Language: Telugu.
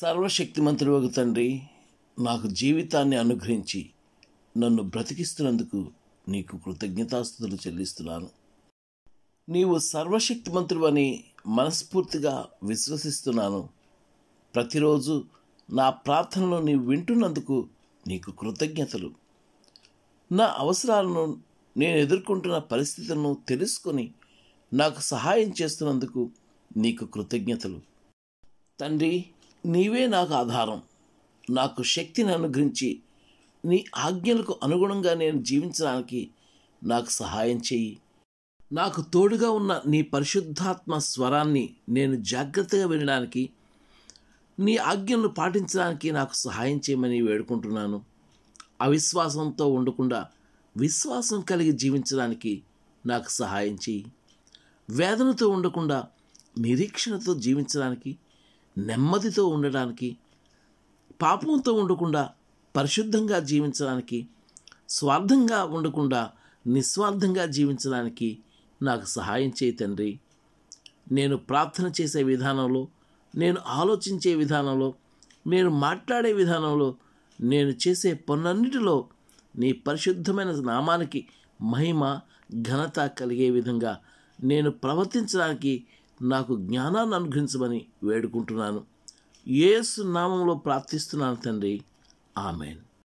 సర్వశక్తిమంతుడు ఒక తండ్రి నాకు జీవితాన్ని అనుగ్రహించి నన్ను బ్రతికిస్తున్నందుకు నీకు కృతజ్ఞతాస్థుతులు చెల్లిస్తున్నాను నీవు సర్వశక్తిమంతుడు అని మనస్ఫూర్తిగా విశ్వసిస్తున్నాను ప్రతిరోజు నా ప్రార్థనలు నీవు వింటున్నందుకు నీకు కృతజ్ఞతలు నా అవసరాలను నేను ఎదుర్కొంటున్న పరిస్థితులను తెలుసుకొని నాకు సహాయం చేస్తున్నందుకు నీకు కృతజ్ఞతలు తండ్రి నీవే నాకు ఆధారం నాకు శక్తిని అనుగ్రహించి నీ ఆజ్ఞలకు అనుగుణంగా నేను జీవించడానికి నాకు సహాయం చేయి నాకు తోడుగా ఉన్న నీ పరిశుద్ధాత్మ స్వరాన్ని నేను జాగ్రత్తగా వినడానికి నీ ఆజ్ఞలను పాటించడానికి నాకు సహాయం చేయమని వేడుకుంటున్నాను అవిశ్వాసంతో ఉండకుండా విశ్వాసం కలిగి జీవించడానికి నాకు సహాయం చేయి వేదనతో ఉండకుండా నిరీక్షణతో జీవించడానికి నెమ్మదితో ఉండడానికి పాపంతో ఉండకుండా పరిశుద్ధంగా జీవించడానికి స్వార్థంగా ఉండకుండా నిస్వార్థంగా జీవించడానికి నాకు సహాయం చేయి తండ్రి నేను ప్రార్థన చేసే విధానంలో నేను ఆలోచించే విధానంలో నేను మాట్లాడే విధానంలో నేను చేసే పనులన్నిటిలో నీ పరిశుద్ధమైన నామానికి మహిమ ఘనత కలిగే విధంగా నేను ప్రవర్తించడానికి నాకు జ్ఞానాన్ని అనుగ్రహించమని వేడుకుంటున్నాను ఏసు నామంలో ప్రార్థిస్తున్నాను తండ్రి ఆమెన్